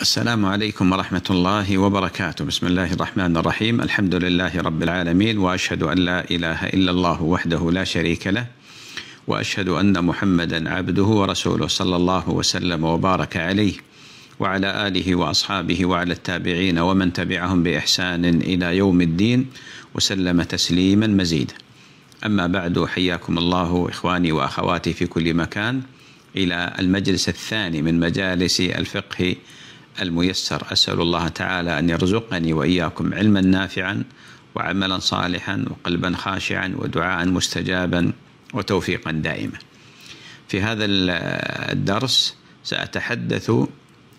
السلام عليكم ورحمة الله وبركاته بسم الله الرحمن الرحيم الحمد لله رب العالمين وأشهد أن لا إله إلا الله وحده لا شريك له وأشهد أن محمدا عبده ورسوله صلى الله وسلم وبارك عليه وعلى آله وأصحابه وعلى التابعين ومن تبعهم بإحسان إلى يوم الدين وسلم تسليما مزيدا أما بعد حياكم الله إخواني وأخواتي في كل مكان إلى المجلس الثاني من مجالس الفقه الميسر أسأل الله تعالى أن يرزقني وإياكم علما نافعا وعملا صالحا وقلبا خاشعا ودعاء مستجابا وتوفيقا دائما في هذا الدرس سأتحدث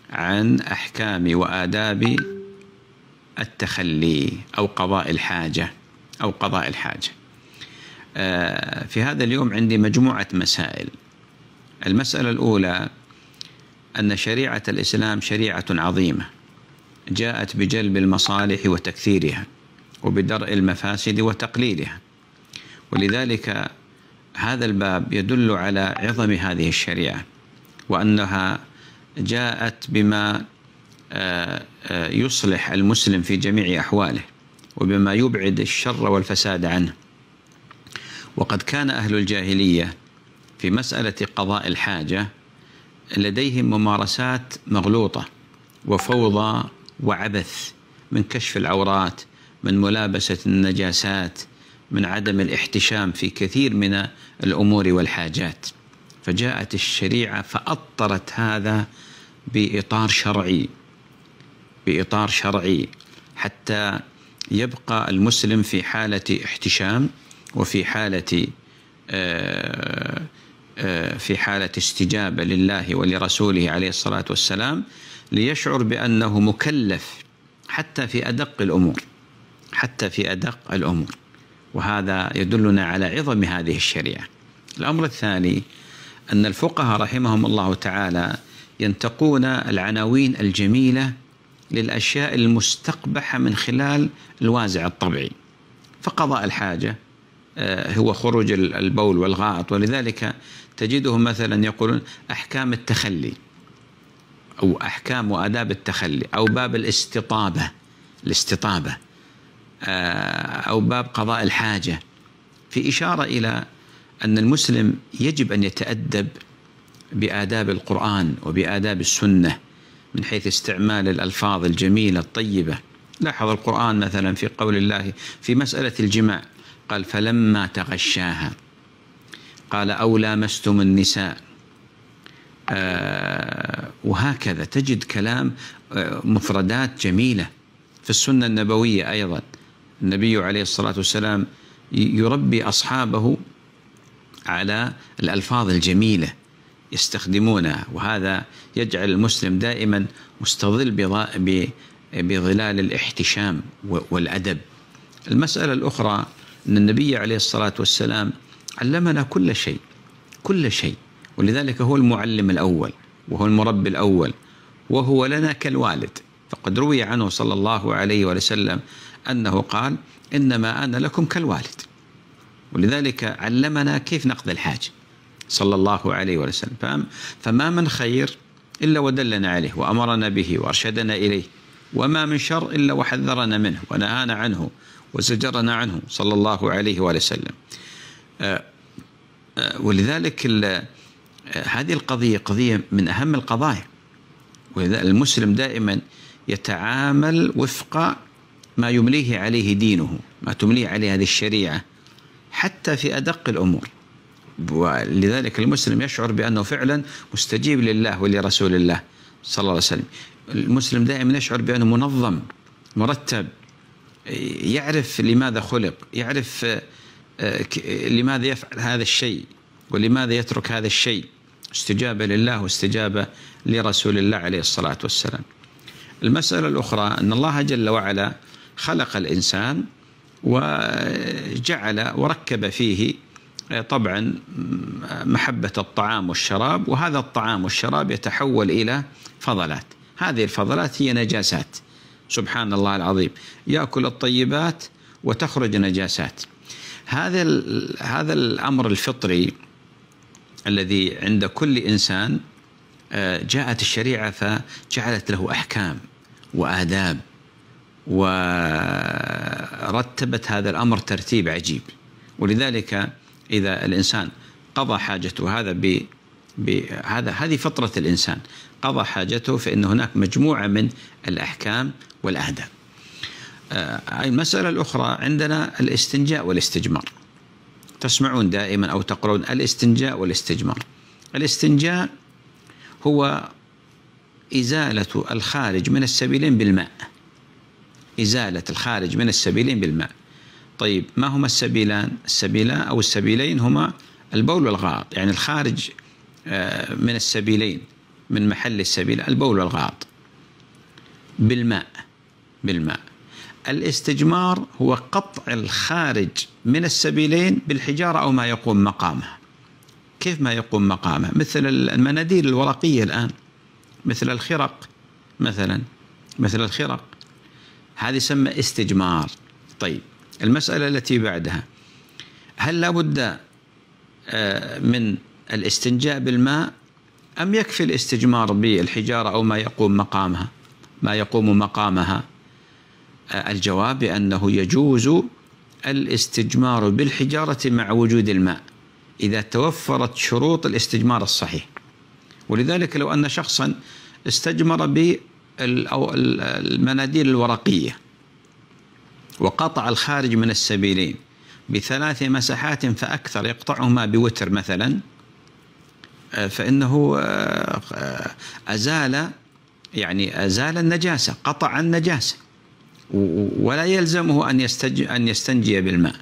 عن أحكام وآداب التخلي أو قضاء الحاجة أو قضاء الحاجة آه، في هذا اليوم عندي مجموعة مسائل المسألة الأولى أن شريعة الإسلام شريعة عظيمة جاءت بجلب المصالح وتكثيرها وبدرء المفاسد وتقليلها ولذلك هذا الباب يدل على عظم هذه الشريعة وأنها جاءت بما آه، آه، يصلح المسلم في جميع أحواله وبما يبعد الشر والفساد عنه وقد كان أهل الجاهلية في مسألة قضاء الحاجة لديهم ممارسات مغلوطة وفوضى وعبث من كشف العورات من ملابسة النجاسات من عدم الاحتشام في كثير من الأمور والحاجات فجاءت الشريعة فأطرت هذا بإطار شرعي بإطار شرعي حتى يبقى المسلم في حالة احتشام وفي حالة آه آه، في حالة استجابة لله ولرسوله عليه الصلاة والسلام ليشعر بأنه مكلف حتى في أدق الأمور حتى في أدق الأمور وهذا يدلنا على عظم هذه الشريعة الأمر الثاني أن الفقهاء رحمهم الله تعالى ينتقون العناوين الجميلة للأشياء المستقبحة من خلال الوازع الطبيعي فقضاء الحاجة آه، هو خروج البول والغائط ولذلك تجدهم مثلا يقولون أحكام التخلي أو أحكام وآداب التخلي أو باب الاستطابة الاستطابة آه، أو باب قضاء الحاجة في إشارة إلى أن المسلم يجب أن يتأدب بآداب القرآن وبآداب السنة من حيث استعمال الألفاظ الجميلة الطيبة لاحظ القرآن مثلا في قول الله في مسألة الجماع قال فلما تغشاها قال أو لامستم النساء آه، وهكذا تجد كلام آه، مفردات جميلة في السنة النبوية أيضا النبي عليه الصلاة والسلام يربي أصحابه على الألفاظ الجميلة يستخدمونها وهذا يجعل المسلم دائما مستظل بظلال الاحتشام والأدب المسألة الأخرى أن النبي عليه الصلاة والسلام علمنا كل شيء كل شيء ولذلك هو المعلم الأول وهو المربي الأول وهو لنا كالوالد فقد روي عنه صلى الله عليه وسلم أنه قال إنما أنا لكم كالوالد ولذلك علمنا كيف نقضي الحاجة صلى الله عليه وسلم فما من خير إلا ودلنا عليه وأمرنا به وأرشدنا إليه وما من شر إلا وحذرنا منه ونهانا عنه وزجرنا عنه صلى الله عليه وسلم آه، آه، ولذلك آه، هذه القضية قضية من أهم القضايا ولذلك المسلم دائما يتعامل وفق ما يمليه عليه دينه ما تمليه عليه هذه الشريعة حتى في أدق الأمور ولذلك المسلم يشعر بأنه فعلا مستجيب لله ولرسول الله صلى الله عليه وسلم المسلم دائما يشعر بأنه منظم مرتب يعرف لماذا خلق يعرف لماذا يفعل هذا الشيء ولماذا يترك هذا الشيء استجابة لله واستجابة لرسول الله عليه الصلاة والسلام المسألة الأخرى أن الله جل وعلا خلق الإنسان وجعل وركب فيه آه، طبعا محبة الطعام والشراب وهذا الطعام والشراب يتحول إلى فضلات هذه الفضلات هي نجاسات سبحان الله العظيم يأكل الطيبات وتخرج نجاسات هذا هذا الامر الفطري الذي عند كل انسان آه، جاءت الشريعه فجعلت له احكام واداب ورتبت هذا الامر ترتيب عجيب ولذلك اذا الانسان قضى حاجته هذا ب بهذا هذه فطره الانسان قضى حاجته فان هناك مجموعه من الاحكام والاداب آه، المسألة الأخرى عندنا الاستنجاء والاستجمار تسمعون دائما أو تقرون الاستنجاء والاستجمار الاستنجاء هو إزالة الخارج من السبيلين بالماء إزالة الخارج من السبيلين بالماء طيب ما هما السبيلان السبيلان أو السبيلين هما البول والغائط يعني الخارج آه، من السبيلين من محل السبيل البول والغائط بالماء بالماء الاستجمار هو قطع الخارج من السبيلين بالحجارة أو ما يقوم مقامه كيف ما يقوم مقامه مثل المناديل الورقية الآن مثل الخرق مثلا مثل الخرق هذه يسمى استجمار طيب المسألة التي بعدها هل لابد آه، من الاستنجاء بالماء أم يكفي الاستجمار بالحجارة أو ما يقوم مقامها ما يقوم مقامها الجواب بأنه يجوز الاستجمار بالحجارة مع وجود الماء إذا توفرت شروط الاستجمار الصحيح ولذلك لو أن شخصا استجمر بالمناديل الورقية وقطع الخارج من السبيلين بثلاث مساحات فأكثر يقطعهما بوتر مثلا فإنه آه، آه، أزال يعني أزال النجاسة قطع النجاسة ولا يلزمه أن, يستج أن يستنجي بالماء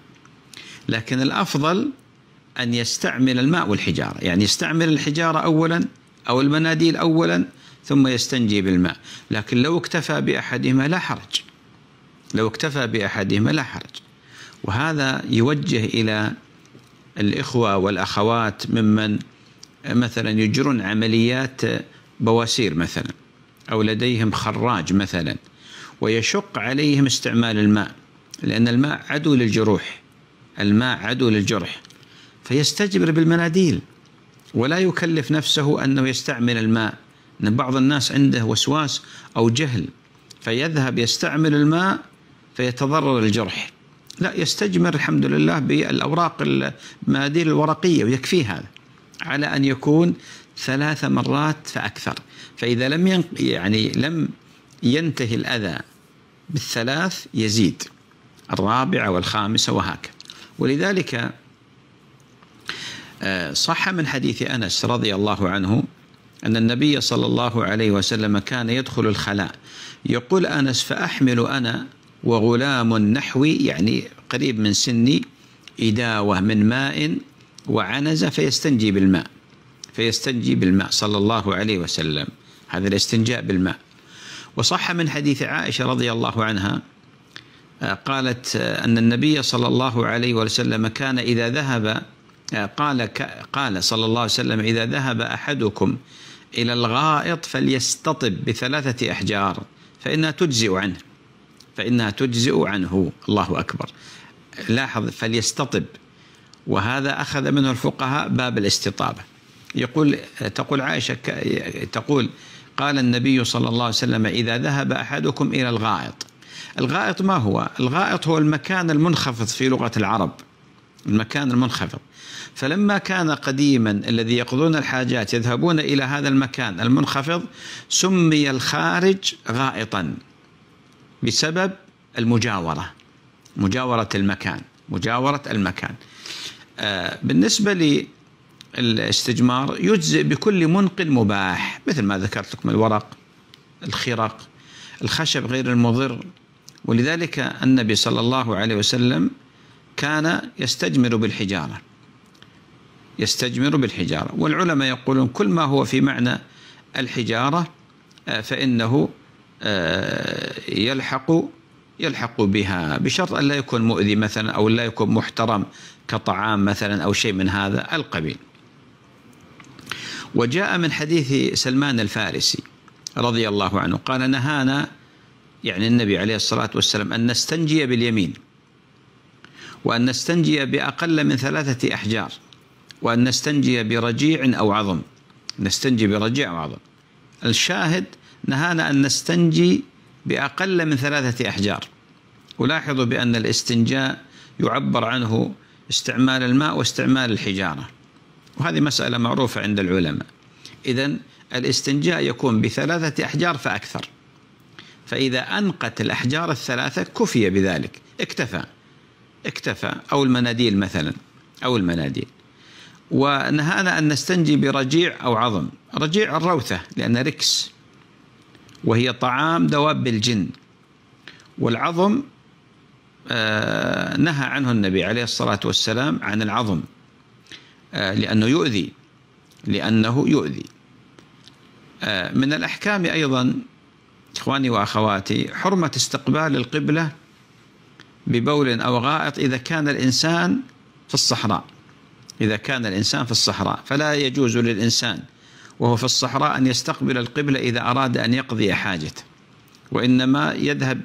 لكن الأفضل أن يستعمل الماء والحجارة يعني يستعمل الحجارة أولا أو المناديل أولا ثم يستنجي بالماء لكن لو اكتفى بأحدهما لا حرج لو اكتفى بأحدهما لا حرج وهذا يوجه إلى الإخوة والأخوات ممن مثلا يجرون عمليات بواسير مثلا أو لديهم خراج مثلا ويشق عليهم استعمال الماء لأن الماء عدو للجروح الماء عدو للجرح فيستجبر بالمناديل ولا يكلف نفسه أنه يستعمل الماء أن بعض الناس عنده وسواس أو جهل فيذهب يستعمل الماء فيتضرر الجرح لا يستجمر الحمد لله بالأوراق المناديل الورقية ويكفيه هذا على أن يكون ثلاث مرات فأكثر فإذا لم يعني لم ينتهي الأذى بالثلاث يزيد الرابعة والخامسة وهكذا ولذلك آه، صح من حديث أنس رضي الله عنه أن النبي صلى الله عليه وسلم كان يدخل الخلاء يقول أنس فأحمل أنا وغلام نحوي يعني قريب من سني إداوة من ماء وعنز فيستنجي بالماء فيستنجي بالماء صلى الله عليه وسلم هذا الاستنجاء بالماء وصح من حديث عائشة رضي الله عنها آه، قالت آه، أن النبي صلى الله عليه وسلم كان إذا ذهب آه، قال قال صلى الله عليه وسلم إذا ذهب أحدكم إلى الغائط فليستطب بثلاثة أحجار فإنها تجزئ عنه فإنها تجزئ عنه الله أكبر لاحظ فليستطب وهذا أخذ منه الفقهاء باب الاستطابة يقول تقول عائشة تقول قال النبي صلى الله عليه وسلم إذا ذهب أحدكم إلى الغائط الغائط ما هو؟ الغائط هو المكان المنخفض في لغة العرب المكان المنخفض فلما كان قديما الذي يقضون الحاجات يذهبون إلى هذا المكان المنخفض سمي الخارج غائطا بسبب المجاورة مجاورة المكان مجاورة المكان آه، بالنسبة الاستجمار يجزئ بكل منقذ مباح مثل ما ذكرت لكم الورق الخرق الخشب غير المضر ولذلك النبي صلى الله عليه وسلم كان يستجمر بالحجارة يستجمر بالحجارة والعلماء يقولون كل ما هو في معنى الحجارة آه، فإنه آه، يلحق يلحق بها بشرط أن لا يكون مؤذي مثلا أو لا يكون محترم كطعام مثلا أو شيء من هذا القبيل وجاء من حديث سلمان الفارسي رضي الله عنه قال نهانا يعني النبي عليه الصلاة والسلام أن نستنجي باليمين وأن نستنجي بأقل من ثلاثة أحجار وأن نستنجي برجيع أو عظم نستنجي برجيع أو عظم الشاهد نهانا أن نستنجي بأقل من ثلاثة أحجار ولاحظوا بأن الاستنجاء يعبر عنه استعمال الماء واستعمال الحجاره وهذه مسألة معروفة عند العلماء إذا الاستنجاء يكون بثلاثة أحجار فأكثر فإذا أنقت الأحجار الثلاثة كفي بذلك اكتفى اكتفى أو المناديل مثلا أو المناديل ونهانا أن نستنجي برجيع أو عظم رجيع الروثة لأن ركس وهي طعام دواب الجن والعظم آه، نهى عنه النبي عليه الصلاة والسلام عن العظم آه، لأنه يؤذي لأنه يؤذي آه، من الأحكام أيضا إخواني وأخواتي حرمة استقبال القبلة ببول أو غائط إذا كان الإنسان في الصحراء إذا كان الإنسان في الصحراء فلا يجوز للإنسان وهو في الصحراء أن يستقبل القبلة إذا أراد أن يقضي حاجته وإنما يذهب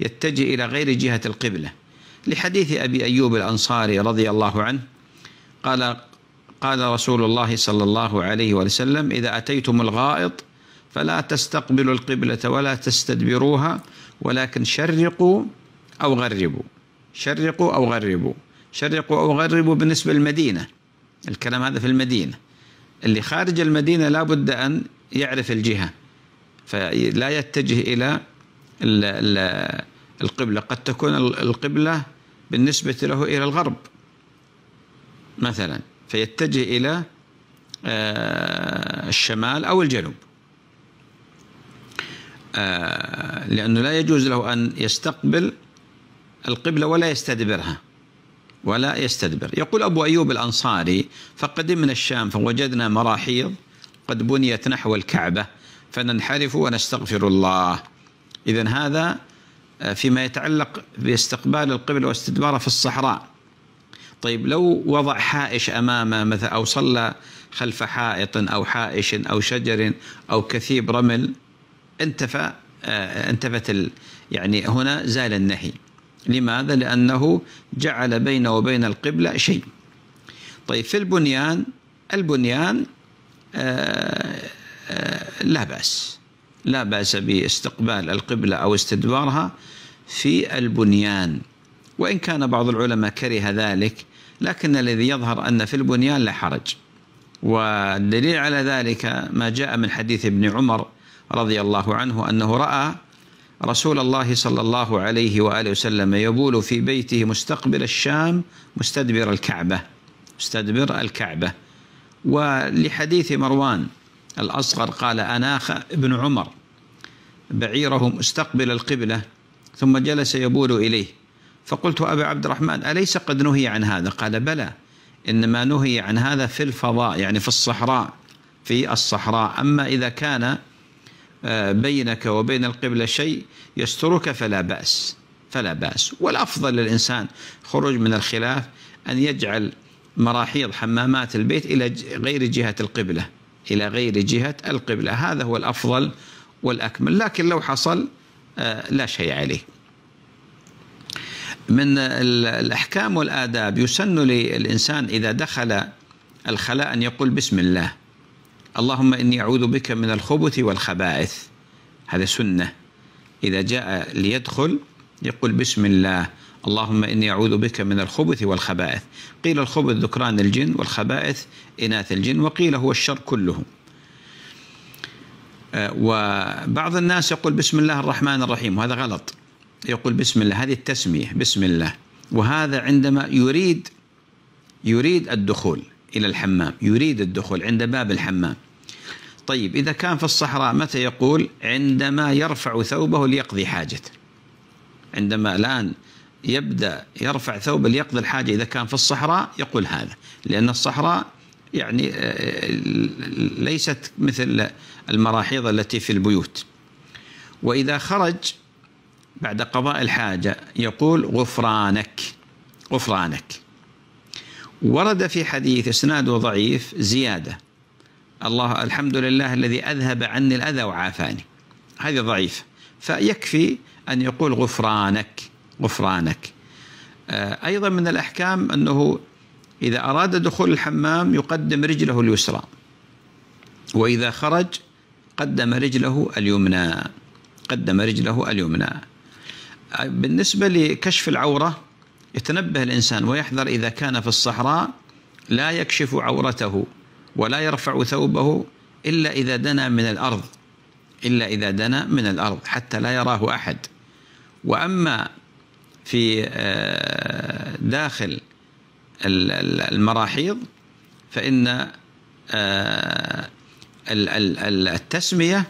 يتجه إلى غير جهة القبلة لحديث أبي أيوب الأنصاري رضي الله عنه قال قال رسول الله صلى الله عليه وسلم إذا أتيتم الغائط فلا تستقبلوا القبلة ولا تستدبروها ولكن شرقوا أو غربوا شرقوا أو غربوا شرقوا أو غربوا بالنسبة للمدينة الكلام هذا في المدينة اللي خارج المدينة لابد أن يعرف الجهة فلا يتجه إلى القبلة قد تكون القبلة بالنسبة له إلى الغرب مثلاً فيتجه إلى آه، الشمال أو الجنوب آه، لأنه لا يجوز له أن يستقبل القبلة ولا يستدبرها ولا يستدبر يقول أبو أيوب الأنصاري فقدمنا الشام فوجدنا مراحيض قد بنيت نحو الكعبة فننحرف ونستغفر الله إذا هذا آه، فيما يتعلق باستقبال القبلة واستدبارها في الصحراء طيب لو وضع حائش أمامه مثلا أو صلى خلف حائط أو حائش أو شجر أو كثيب رمل انتفى آه، انتفت ال يعني هنا زال النهي لماذا؟ لأنه جعل بينه وبين القبلة شيء طيب في البنيان البنيان آه، آه، لا بأس لا بأس باستقبال القبلة أو استدبارها في البنيان وإن كان بعض العلماء كره ذلك لكن الذي يظهر أن في البنيان لا حرج والدليل على ذلك ما جاء من حديث ابن عمر رضي الله عنه أنه رأى رسول الله صلى الله عليه وآله وسلم يبول في بيته مستقبل الشام مستدبر الكعبة مستدبر الكعبة ولحديث مروان الأصغر قال أناخ ابن عمر بعيره مستقبل القبلة ثم جلس يبول إليه فقلت أبا عبد الرحمن أليس قد نهي عن هذا قال بلى إنما نهي عن هذا في الفضاء يعني في الصحراء في الصحراء أما إذا كان آه، بينك وبين القبلة شيء يسترك فلا بأس فلا بأس والأفضل للإنسان خروج من الخلاف أن يجعل مراحيض حمامات البيت إلى غير جهة القبلة إلى غير جهة القبلة هذا هو الأفضل والأكمل لكن لو حصل آه، لا شيء عليه من الأحكام والآداب يسن للإنسان إذا دخل الخلاء أن يقول بسم الله اللهم إني أعوذ بك من الخبث والخبائث هذا سنة إذا جاء ليدخل يقول بسم الله اللهم إني أعوذ بك من الخبث والخبائث قيل الخبث ذكران الجن والخبائث إناث الجن وقيل هو الشر كله آه، وبعض الناس يقول بسم الله الرحمن الرحيم وهذا غلط يقول بسم الله هذه التسمية بسم الله وهذا عندما يريد يريد الدخول إلى الحمام يريد الدخول عند باب الحمام طيب إذا كان في الصحراء متى يقول عندما يرفع ثوبه ليقضي حاجته عندما الآن يبدأ يرفع ثوبه ليقضي الحاجة إذا كان في الصحراء يقول هذا لأن الصحراء يعني آه، ليست مثل المراحيض التي في البيوت وإذا خرج بعد قضاء الحاجة يقول غفرانك غفرانك ورد في حديث اسناده ضعيف زيادة الله الحمد لله الذي أذهب عني الأذى وعافاني هذه ضعيفة فيكفي أن يقول غفرانك غفرانك آه، أيضا من الأحكام أنه إذا أراد دخول الحمام يقدم رجله اليسرى وإذا خرج قدم رجله اليمنى قدم رجله اليمنى بالنسبة لكشف العورة يتنبه الإنسان ويحذر إذا كان في الصحراء لا يكشف عورته ولا يرفع ثوبه إلا إذا دنا من الأرض إلا إذا دنا من الأرض حتى لا يراه أحد وأما في آه، داخل المراحيض فإن آه، التسمية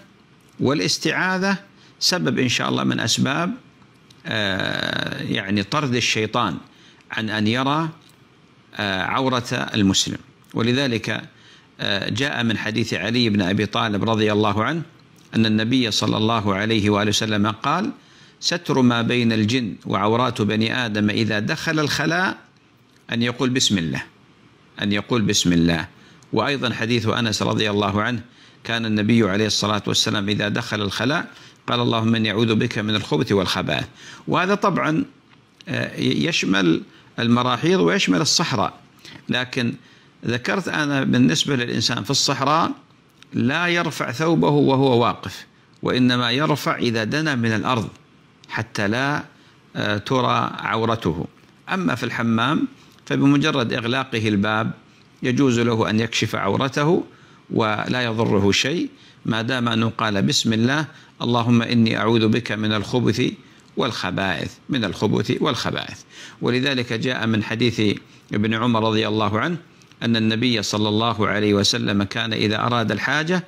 والاستعاذة سبب إن شاء الله من أسباب آه، يعني طرد الشيطان عن أن يرى آه، عورة المسلم ولذلك آه، جاء من حديث علي بن أبي طالب رضي الله عنه أن النبي صلى الله عليه وآله وسلم قال ستر ما بين الجن وعورات بني آدم إذا دخل الخلاء أن يقول بسم الله أن يقول بسم الله وأيضا حديث أنس رضي الله عنه كان النبي عليه الصلاة والسلام إذا دخل الخلاء قال اللهم اني اعوذ بك من الخبث والخبائث وهذا طبعا آه، يشمل المراحيض ويشمل الصحراء لكن ذكرت انا بالنسبه للانسان في الصحراء لا يرفع ثوبه وهو واقف وانما يرفع اذا دنا من الارض حتى لا آه، ترى عورته اما في الحمام فبمجرد اغلاقه الباب يجوز له ان يكشف عورته ولا يضره شيء ما دام انه قال بسم الله اللهم إني أعوذ بك من الخبث والخبائث من الخبث والخبائث ولذلك جاء من حديث ابن عمر رضي الله عنه أن النبي صلى الله عليه وسلم كان إذا أراد الحاجة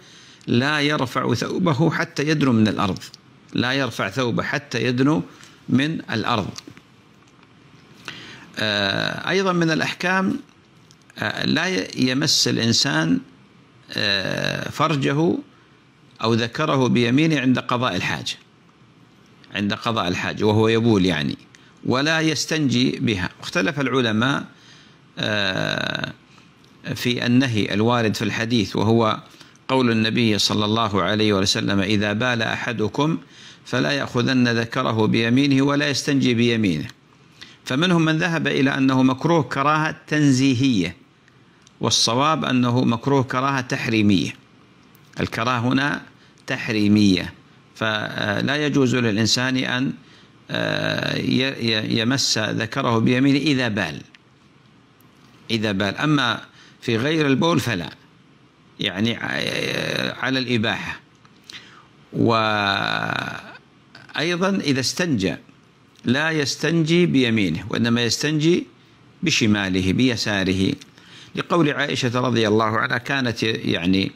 لا يرفع ثوبه حتى يدنو من الأرض لا يرفع ثوبه حتى يدنو من الأرض آه، أيضا من الأحكام آه، لا يمس الإنسان آه، فرجه أو ذكره بيمينه عند قضاء الحاجة عند قضاء الحاجة وهو يبول يعني ولا يستنجي بها اختلف العلماء آه، في النهي الوارد في الحديث وهو قول النبي صلى الله عليه وسلم إذا بال أحدكم فلا يأخذن ذكره بيمينه ولا يستنجي بيمينه فمنهم من ذهب إلى أنه مكروه كراهة تنزيهية والصواب أنه مكروه كراهة تحريمية الكراهة هنا تحريمية فلا آه، يجوز للإنسان أن آه، يمس ذكره بيمينه إذا بال إذا بال أما في غير البول فلا يعني آه، على الإباحة وأيضا إذا استنجى لا يستنجي بيمينه وإنما يستنجي بشماله بيساره لقول عائشة رضي الله عنها كانت يعني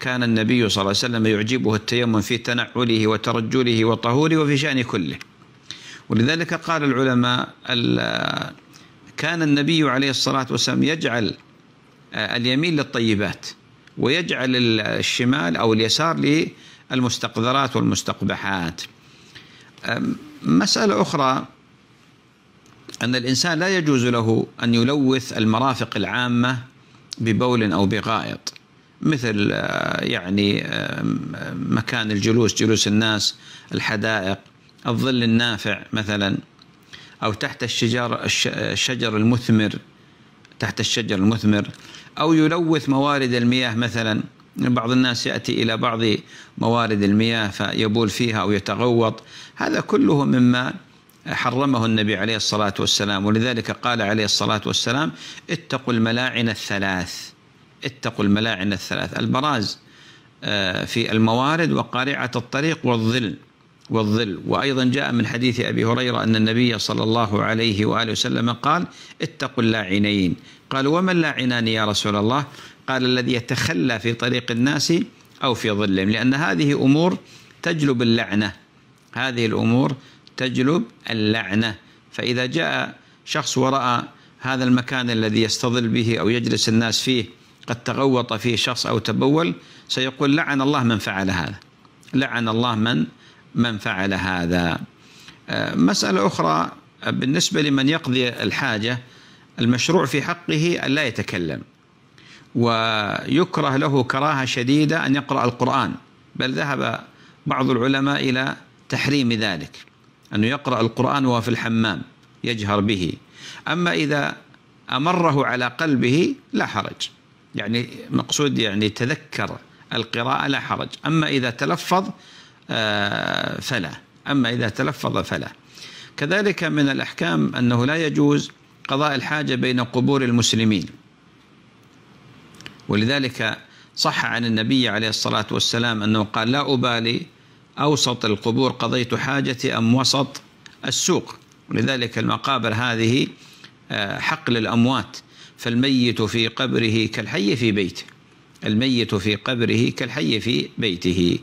كان النبي صلى الله عليه وسلم يعجبه التيمم في تنعله وترجله وطهوره وفي شأن كله ولذلك قال العلماء كان النبي عليه الصلاة والسلام يجعل آه، اليمين للطيبات ويجعل الشمال أو اليسار للمستقذرات والمستقبحات مسألة أخرى أن الإنسان لا يجوز له أن يلوث المرافق العامة ببول أو بغائط مثل آه، يعني آه، مكان الجلوس جلوس الناس الحدائق الظل النافع مثلا أو تحت الشجر الشجر المثمر تحت الشجر المثمر أو يلوث موارد المياه مثلا بعض الناس يأتي إلى بعض موارد المياه فيبول فيها أو يتغوط هذا كله مما حرمه النبي عليه الصلاة والسلام ولذلك قال عليه الصلاة والسلام اتقوا الملاعن الثلاث اتقوا الملاعن الثلاث البراز آه، في الموارد وقارعة الطريق والظل والظل وأيضا جاء من حديث أبي هريرة أن النبي صلى الله عليه وآله وسلم قال اتقوا اللاعنين قالوا وما اللاعنان يا رسول الله قال الذي يتخلى في طريق الناس أو في ظلهم لأن هذه أمور تجلب اللعنة هذه الأمور تجلب اللعنة فإذا جاء شخص ورأى هذا المكان الذي يستظل به أو يجلس الناس فيه قد تغوط فيه شخص أو تبول سيقول لعن الله من فعل هذا لعن الله من من فعل هذا آه، مسألة أخرى بالنسبة لمن يقضي الحاجة المشروع في حقه أن لا يتكلم ويكره له كراهة شديدة أن يقرأ القرآن بل ذهب بعض العلماء إلى تحريم ذلك أنه يقرأ القرآن وهو في الحمام يجهر به أما إذا أمره على قلبه لا حرج يعني مقصود يعني تذكر القراءة لا حرج أما إذا تلفظ آه، فلا أما إذا تلفظ فلا كذلك من الأحكام أنه لا يجوز قضاء الحاجة بين قبور المسلمين ولذلك صح عن النبي عليه الصلاة والسلام أنه قال لا أبالي أوسط القبور قضيت حاجتي أم وسط السوق ولذلك المقابر هذه آه، حقل الأموات فالميت في قبره كالحي في بيته الميت في قبره كالحي في بيته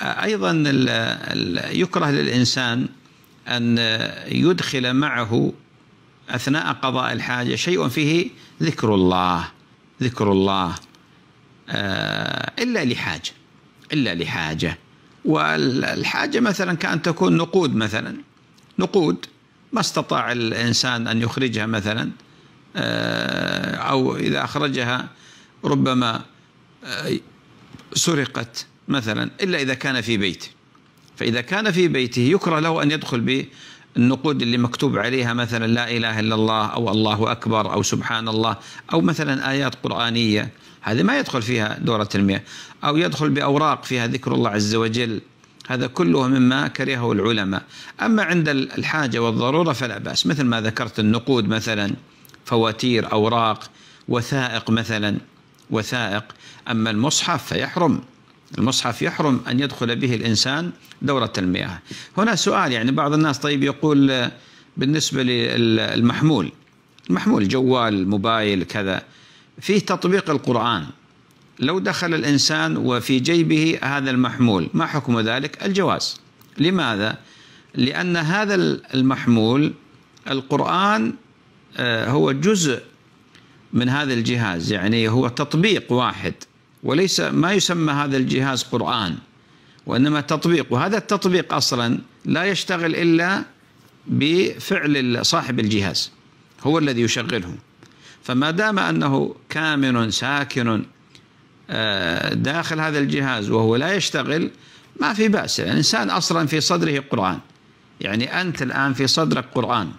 أيضا يكره للإنسان أن يدخل معه أثناء قضاء الحاجة شيء فيه ذكر الله ذكر الله آه، إلا لحاجة إلا لحاجة والحاجة مثلا كأن تكون نقود مثلا نقود ما استطاع الإنسان أن يخرجها مثلا آه، أو إذا أخرجها ربما آه، سرقت مثلا إلا إذا كان في بيته فإذا كان في بيته يكره له أن يدخل بالنقود اللي مكتوب عليها مثلا لا إله إلا الله أو الله أكبر أو سبحان الله أو مثلا آيات قرآنية هذه ما يدخل فيها دورة المياه أو يدخل بأوراق فيها ذكر الله عز وجل هذا كله مما كرهه العلماء أما عند الحاجة والضرورة فلا بأس مثل ما ذكرت النقود مثلا فواتير أوراق وثائق مثلا وثائق أما المصحف فيحرم المصحف يحرم أن يدخل به الإنسان دورة المياه هنا سؤال يعني بعض الناس طيب يقول آه، بالنسبة للمحمول المحمول جوال موبايل كذا فيه تطبيق القرآن لو دخل الإنسان وفي جيبه هذا المحمول ما حكم ذلك الجواز لماذا؟ لأن هذا المحمول القرآن آه، هو جزء من هذا الجهاز يعني هو تطبيق واحد وليس ما يسمى هذا الجهاز قرآن وإنما تطبيق وهذا التطبيق أصلا لا يشتغل إلا بفعل صاحب الجهاز هو الذي يشغله فما دام أنه كامن ساكن آه، داخل هذا الجهاز وهو لا يشتغل ما في بأس الإنسان أصلا في صدره قرآن يعني أنت الآن في صدرك قرآن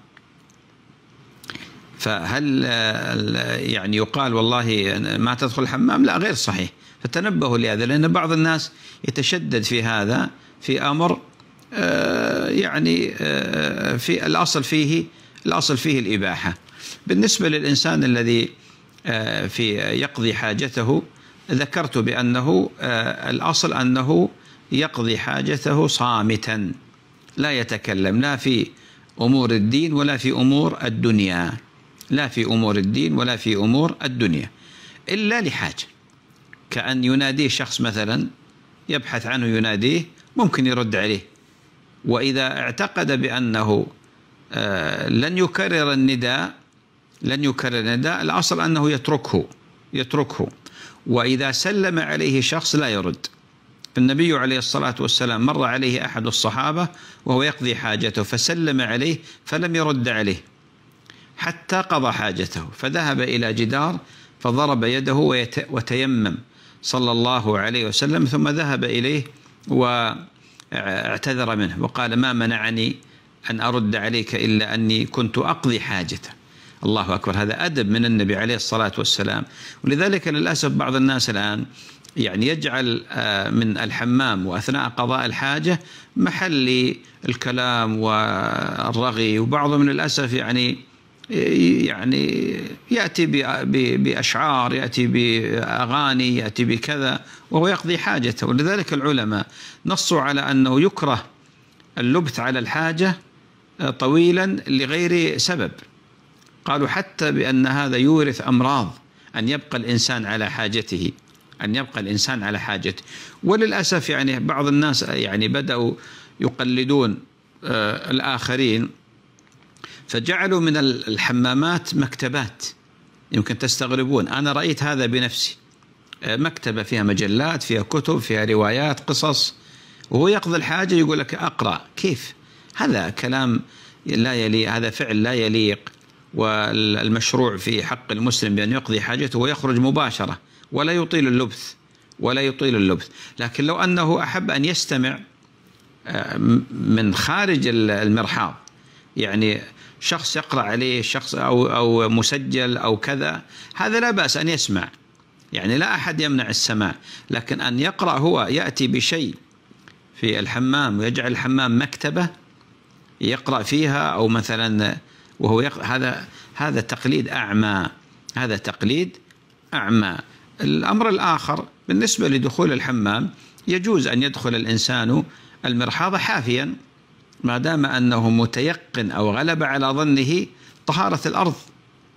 فهل آه، يعني يقال والله ما تدخل الحمام لا غير صحيح فتنبهوا لهذا لأن بعض الناس يتشدد في هذا في أمر آه، يعني آه، في الأصل فيه الأصل فيه الإباحة بالنسبة للإنسان الذي في يقضي حاجته ذكرت بأنه الأصل أنه يقضي حاجته صامتا لا يتكلم لا في أمور الدين ولا في أمور الدنيا لا في أمور الدين ولا في أمور الدنيا إلا لحاجة كأن يناديه شخص مثلا يبحث عنه يناديه ممكن يرد عليه وإذا اعتقد بأنه آه، لن يكرر النداء لن يكرر النداء الأصل أنه يتركه يتركه وإذا سلم عليه شخص لا يرد النبي عليه الصلاة والسلام مر عليه أحد الصحابة وهو يقضي حاجته فسلم عليه فلم يرد عليه حتى قضى حاجته فذهب إلى جدار فضرب يده وتيمم صلى الله عليه وسلم ثم ذهب إليه واعتذر منه وقال ما منعني أن أرد عليك إلا أني كنت أقضي حاجته الله أكبر هذا أدب من النبي عليه الصلاة والسلام ولذلك للأسف بعض الناس الآن يعني يجعل آه، من الحمام وأثناء قضاء الحاجة محل الكلام والرغي وبعضهم للأسف يعني يعني ياتي باشعار ياتي باغاني ياتي بكذا وهو يقضي حاجته ولذلك العلماء نصوا على انه يكره اللبث على الحاجه آه، طويلا لغير سبب قالوا حتى بان هذا يورث امراض ان يبقى الانسان على حاجته ان يبقى الانسان على حاجته وللاسف يعني بعض الناس يعني بداوا يقلدون آه، الاخرين فجعلوا من الحمامات مكتبات يمكن تستغربون أنا رأيت هذا بنفسي آه، مكتبة فيها مجلات فيها كتب فيها روايات قصص وهو يقضي الحاجة يقول لك أقرأ كيف هذا كلام لا يلي هذا فعل لا يليق والمشروع في حق المسلم بأن يقضي حاجته ويخرج مباشرة ولا يطيل اللبث ولا يطيل اللبث لكن لو أنه أحب أن يستمع آه، من خارج المرحاض يعني شخص يقرأ عليه شخص أو, أو مسجل أو كذا هذا لا بأس أن يسمع يعني لا أحد يمنع السماع لكن أن يقرأ هو يأتي بشيء في الحمام ويجعل الحمام مكتبة يقرأ فيها أو مثلا وهو يقرأ هذا هذا تقليد أعمى هذا تقليد أعمى الأمر الآخر بالنسبة لدخول الحمام يجوز أن يدخل الإنسان المرحاض حافيا ما دام أنه متيقن أو غلب على ظنه طهارة الأرض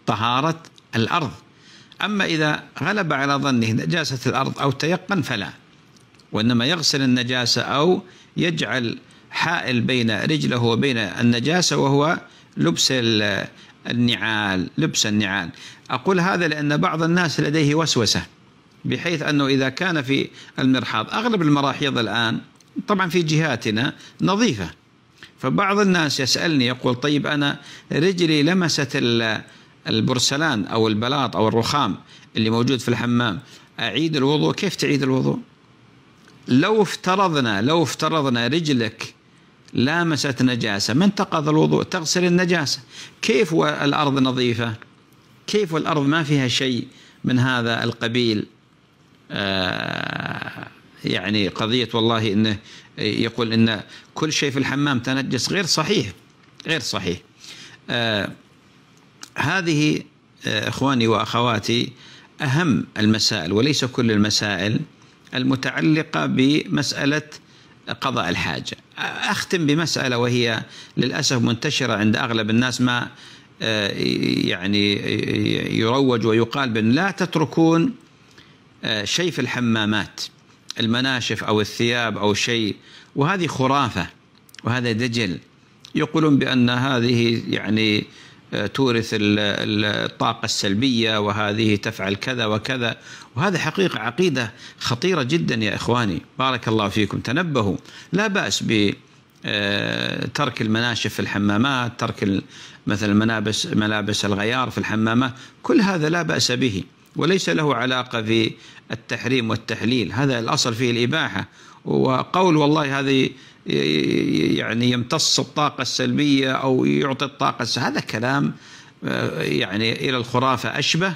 طهارة الأرض أما إذا غلب على ظنه نجاسة الأرض أو تيقن فلا وإنما يغسل النجاسة أو يجعل حائل بين رجله وبين النجاسة وهو لبس النعال لبس النعال أقول هذا لأن بعض الناس لديه وسوسة بحيث أنه إذا كان في المرحاض أغلب المراحيض الآن طبعا في جهاتنا نظيفة فبعض الناس يسألني يقول طيب أنا رجلي لمست البرسلان أو البلاط أو الرخام اللي موجود في الحمام أعيد الوضوء كيف تعيد الوضوء لو افترضنا لو افترضنا رجلك لامست نجاسة ما انتقض الوضوء تغسل النجاسة كيف والأرض نظيفة كيف والأرض ما فيها شيء من هذا القبيل آه يعني قضية والله أنه يقول أن كل شيء في الحمام تنجس غير صحيح غير صحيح آه هذه آه إخواني وأخواتي أهم المسائل وليس كل المسائل المتعلقة بمسألة قضاء الحاجة أختم بمسألة وهي للأسف منتشرة عند أغلب الناس ما آه، يعني يروج ويقال بأن لا تتركون آه، شيء في الحمامات المناشف أو الثياب أو شيء وهذه خرافة وهذا دجل يقولون بأن هذه يعني آه، تورث الطاقة السلبية وهذه تفعل كذا وكذا وهذا حقيقة عقيدة خطيرة جدا يا إخواني بارك الله فيكم تنبهوا لا بأس ب آه، ترك المناشف في الحمامات ترك مثلا ملابس ملابس الغيار في الحمامات كل هذا لا بأس به وليس له علاقة في التحريم والتحليل هذا الأصل فيه الإباحة وقول والله هذه يعني يمتص الطاقة السلبية أو يعطي الطاقة هذا كلام آه، يعني إلى الخرافة أشبه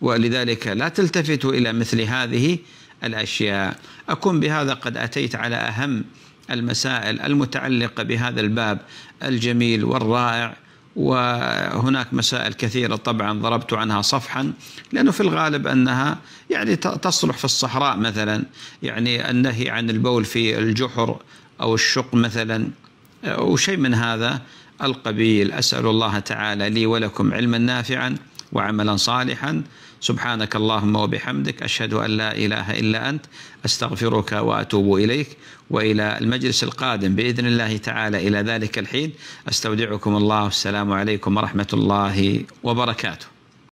ولذلك لا تلتفتوا إلى مثل هذه الأشياء أكون بهذا قد أتيت على أهم المسائل المتعلقة بهذا الباب الجميل والرائع وهناك مسائل كثيرة طبعا ضربت عنها صفحا لأنه في الغالب أنها يعني تصلح في الصحراء مثلا يعني النهي عن البول في الجحر أو الشق مثلا أو شيء من هذا القبيل أسأل الله تعالى لي ولكم علما نافعا وعملا صالحا سبحانك اللهم وبحمدك أشهد أن لا إله إلا أنت أستغفرك وأتوب إليك وإلى المجلس القادم بإذن الله تعالى إلى ذلك الحين أستودعكم الله السلام عليكم ورحمة الله وبركاته